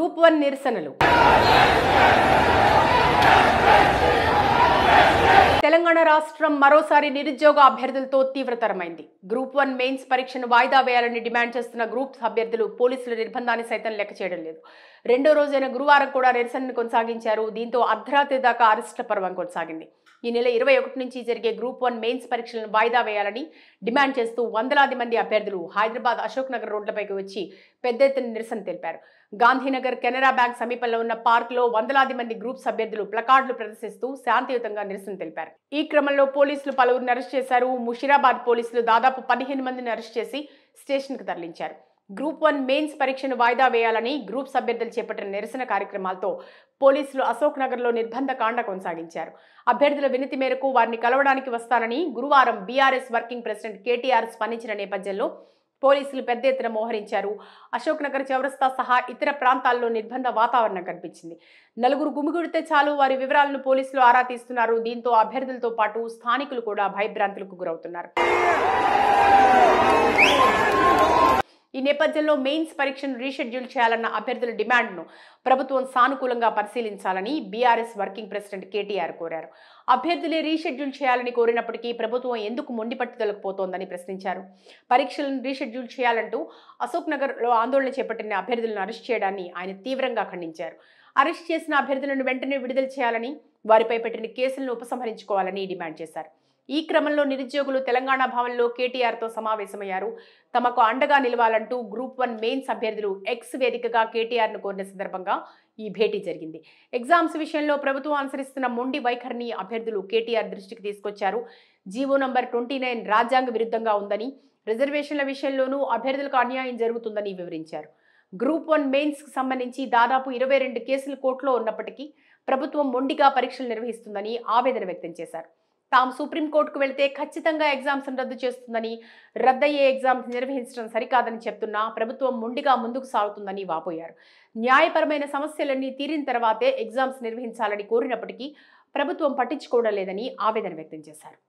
group one నిరసనలు తెలంగాణ రాష్ట్రం మరోసారి నిరుద్యోగ అభ్యర్థులతో తీవ్రతరమైంది గ్రూప్ వన్ మెయిన్స్ పరీక్షను వాయిదా వేయాలని డిమాండ్ చేస్తున్న గ్రూప్స్ అభ్యర్థులు పోలీసుల నిర్బంధాన్ని సైతం లెక్క చేయడం లేదు రెండో రోజైన గురువారం కూడా నిరసనను కొనసాగించారు దీంతో అర్ధరాత్రి దాకా అరెస్టుల పర్వం కొనసాగింది ఈ నెల ఇరవై ఒకటి నుంచి జరిగే గ్రూప్ వన్ మెయిన్స్ పరీక్షలను వాయిదా వేయాలని డిమాండ్ చేస్తూ వందలాది మంది అభ్యర్థులు హైదరాబాద్ అశోక్ నగర్ రోడ్లపైకి వచ్చి పెద్ద ఎత్తున నిరసన తెలిపారు గాంధీనగర్ కెనరా బ్యాంక్ సమీపంలో ఉన్న పార్కులో వందలాది మంది గ్రూప్ అభ్యర్థులు ప్లకార్డులు ప్రదర్శిస్తూ శాంతియుతంగా నిరసన తెలిపారు ఈ క్రమంలో పోలీసులు పలువురిని అరెస్ట్ చేశారు ముషిరాబాద్ పోలీసులు దాదాపు పదిహేను మందిని అరెస్ట్ చేసి స్టేషన్కు తరలించారు గ్రూప్ వన్ మెయిన్స్ పరీక్షను వాయిదా వేయాలని గ్రూప్ సభ్యర్థులు చేపట్టిన నిరసన కార్యక్రమాలతో పోలీసులు అశోక్ నగర్లో నిర్బంధ కాండ కొనసాగించారు అభ్యర్థుల వినతి మేరకు వారిని కలవడానికి వస్తానని గురువారం బీఆర్ఎస్ వర్కింగ్ ప్రెసిడెంట్ కేటీఆర్ స్పందించిన నేపథ్యంలో పోలీసులు పెద్ద ఎత్తున మోహరించారు అశోక్నగర్ చౌరస్తా సహా ఇతర ప్రాంతాల్లో నిర్బంధ వాతావరణం కనిపించింది నలుగురు గుమిగుడితే చాలు వారి వివరాలను పోలీసులు ఆరా తీస్తున్నారు దీంతో అభ్యర్థులతో పాటు స్థానికులు కూడా భయభ్రాంతులకు గురవుతున్నారు నేపథ్యంలో మెయిన్స్ పరీక్షను రీషెడ్యూల్ చేయాలన్న అభ్యర్థుల డిమాండ్ను ప్రభుత్వం సానుకూలంగా పరిశీలించాలని బీఆర్ఎస్ వర్కింగ్ ప్రెసిడెంట్ కేటీఆర్ కోరారు అభ్యర్థులే రీషెడ్యూల్ చేయాలని కోరినప్పటికీ ప్రభుత్వం ఎందుకు మొండి పోతోందని ప్రశ్నించారు పరీక్షలను రీషెడ్యూల్ చేయాలంటూ అశోక్ నగర్లో ఆందోళన చేపట్టిన అభ్యర్థులను అరెస్ట్ చేయడాన్ని ఆయన తీవ్రంగా ఖండించారు అరెస్ట్ చేసిన అభ్యర్థులను వెంటనే విడుదల చేయాలని వారిపై పెట్టిన కేసులను ఉపసంహరించుకోవాలని డిమాండ్ చేశారు ఈ క్రమంలో నిరుద్యోగులు తెలంగాణ భవన్లో కేటీఆర్తో సమావేశమయ్యారు తమకు అండగా నిలవాలంటూ గ్రూప్ వన్ మెయిన్స్ అభ్యర్థులు ఎక్స్ వేదికగా కేటీఆర్ను కోరిన సందర్భంగా ఈ భేటీ జరిగింది ఎగ్జామ్స్ విషయంలో ప్రభుత్వం అనుసరిస్తున్న మొండి వైఖరిని అభ్యర్థులు కేటీఆర్ దృష్టికి తీసుకొచ్చారు జీవో నంబర్ ట్వంటీ నైన్ రాజ్యాంగ విరుద్ధంగా ఉందని రిజర్వేషన్ల విషయంలోనూ అభ్యర్థులకు అన్యాయం జరుగుతుందని వివరించారు గ్రూప్ వన్ మెయిన్స్కు సంబంధించి దాదాపు ఇరవై రెండు కేసులు కోర్టులో ఉన్నప్పటికీ ప్రభుత్వం మొండిగా పరీక్షలు నిర్వహిస్తుందని ఆవేదన వ్యక్తం చేశారు తాము సుప్రీంకోర్టుకు వెళితే ఖచ్చితంగా ఎగ్జామ్స్ రద్దు చేస్తుందని రద్దయ్యే ఎగ్జామ్స్ నిర్వహించడం సరికాదని చెప్తున్నా ప్రభుత్వం మొండిగా ముందుకు సాగుతుందని వాపోయారు న్యాయపరమైన సమస్యలన్నీ తీరిన తర్వాతే ఎగ్జామ్స్ నిర్వహించాలని కోరినప్పటికీ ప్రభుత్వం పట్టించుకోవడం లేదని ఆవేదన వ్యక్తం చేశారు